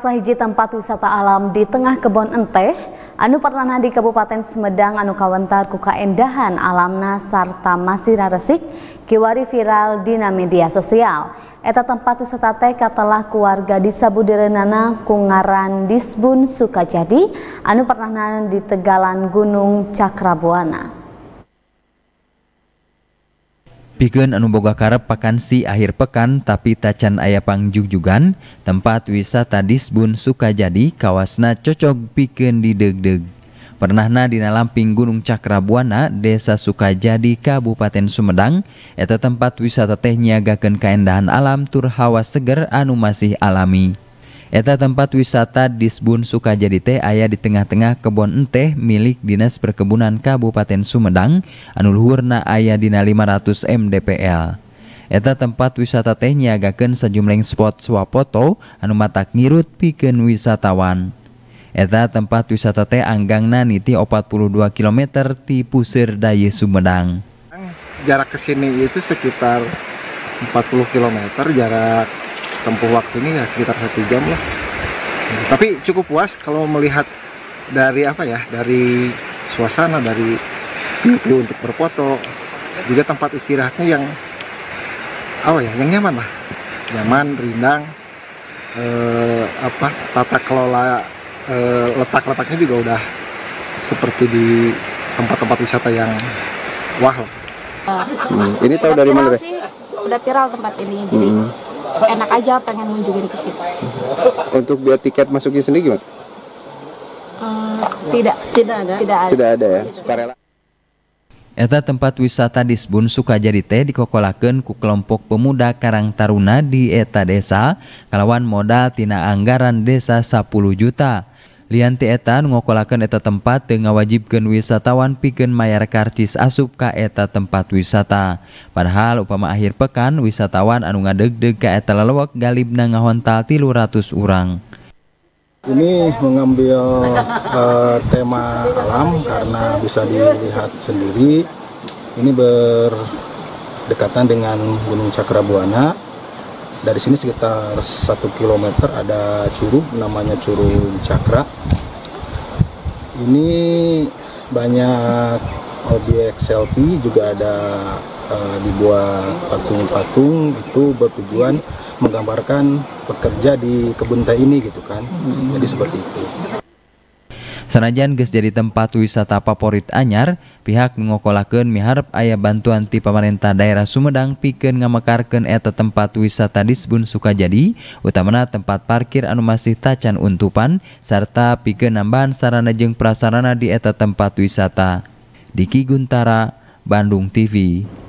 hiji tempat wisata alam di tengah kebon enteh, anu pernah di Kabupaten Sumedang anu kawentar ku kaendahan alamna sarta masira resik kiwari viral di media sosial. Eta tempat wisata teh katalah keluarga di disabuderenana kungaran Disbun Sukajadi anu pernah di Tegalan Gunung Cakrabuana. Pikeun anu boga karep si akhir pekan tapi tacan aya pangjugjugan, tempat wisata Disbun Sukajadi kawasna cocok pikeun deg Pernahna dina lamping Gunung Cakrabuana, Desa Sukajadi, Kabupaten Sumedang, eta tempat wisata teh nyiagakeun kaendahan alam tur hawa seger anu masih alami. Eta tempat wisata Disbun Sukajadi teh ayah di tengah-tengah kebun enteh milik Dinas Perkebunan Kabupaten Sumedang, Anulhurna ayah dina 500 MDPL. Eta tempat wisata teh nyiagakeun sejumlah spot swapoto anu matak ngirut pikeun wisatawan. Eta tempat wisata teh anggangna niti 42 km ti puseur Daye Sumedang. Jarak ke sini itu sekitar 40 km jarak tempuh ini ya sekitar satu jam lah tapi cukup puas kalau melihat dari apa ya dari suasana dari view untuk berfoto juga tempat istirahatnya yang apa oh ya yang nyaman lah nyaman rindang eh, apa tata kelola eh, letak letaknya juga udah seperti di tempat-tempat wisata yang wah lah. Hmm. ini tahu dari mana sih udah viral tempat ini jadi hmm enak aja pengen ngunjungin ke situ untuk biar tiket masuknya sendiri gimana eh, tidak tidak ada tidak ada, tidak ada ya sukarela Eta tempat wisata di Sbun Sukajadi teh dikokolakeun ku kelompok pemuda Karang Taruna di eta desa kalawan modal tina anggaran desa 10 juta. Lianti eta ngokolakan eta tempat dengan wajibkan wisatawan piken mayar karcis asup ka eta tempat wisata. Padahal upama akhir pekan wisatawan anu ngadeg-deg ka eta lelewak galib nangahontal tilu ratus urang. Ini mengambil uh, tema alam karena bisa dilihat sendiri. Ini berdekatan dengan Gunung Cakrabuana dari sini sekitar satu kilometer ada curug namanya curug cakra ini banyak objek selfie juga ada uh, dibuat patung-patung itu bertujuan menggambarkan pekerja di kebun teh ini gitu kan hmm. jadi seperti itu Sanajan geus jadi tempat wisata favorit anyar, pihak mengokolakeun miharep ayah bantuan ti pemerintah daerah Sumedang pikeun ngamekarkeun eta tempat wisata Disbun jadi. utamana tempat parkir anu masih tacan untupan sarta pikeun nambahan sarana jeung prasarana di eta tempat wisata. Diki Guntara, Bandung TV.